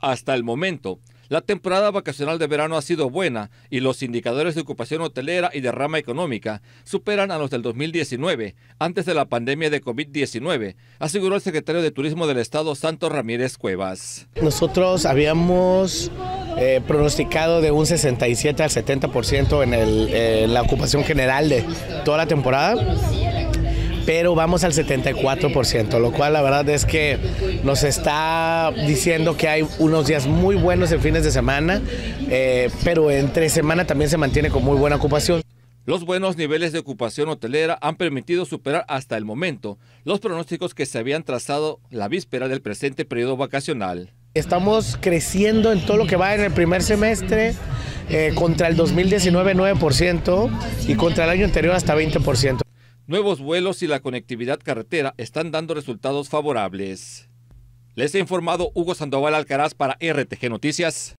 Hasta el momento, la temporada vacacional de verano ha sido buena y los indicadores de ocupación hotelera y de rama económica superan a los del 2019, antes de la pandemia de COVID-19, aseguró el secretario de Turismo del Estado, Santos Ramírez Cuevas. Nosotros habíamos eh, pronosticado de un 67 al 70% en el, la ocupación general de toda la temporada pero vamos al 74%, lo cual la verdad es que nos está diciendo que hay unos días muy buenos en fines de semana, eh, pero entre semana también se mantiene con muy buena ocupación. Los buenos niveles de ocupación hotelera han permitido superar hasta el momento los pronósticos que se habían trazado la víspera del presente periodo vacacional. Estamos creciendo en todo lo que va en el primer semestre, eh, contra el 2019 9% y contra el año anterior hasta 20% nuevos vuelos y la conectividad carretera están dando resultados favorables. Les he informado Hugo Sandoval Alcaraz para RTG Noticias.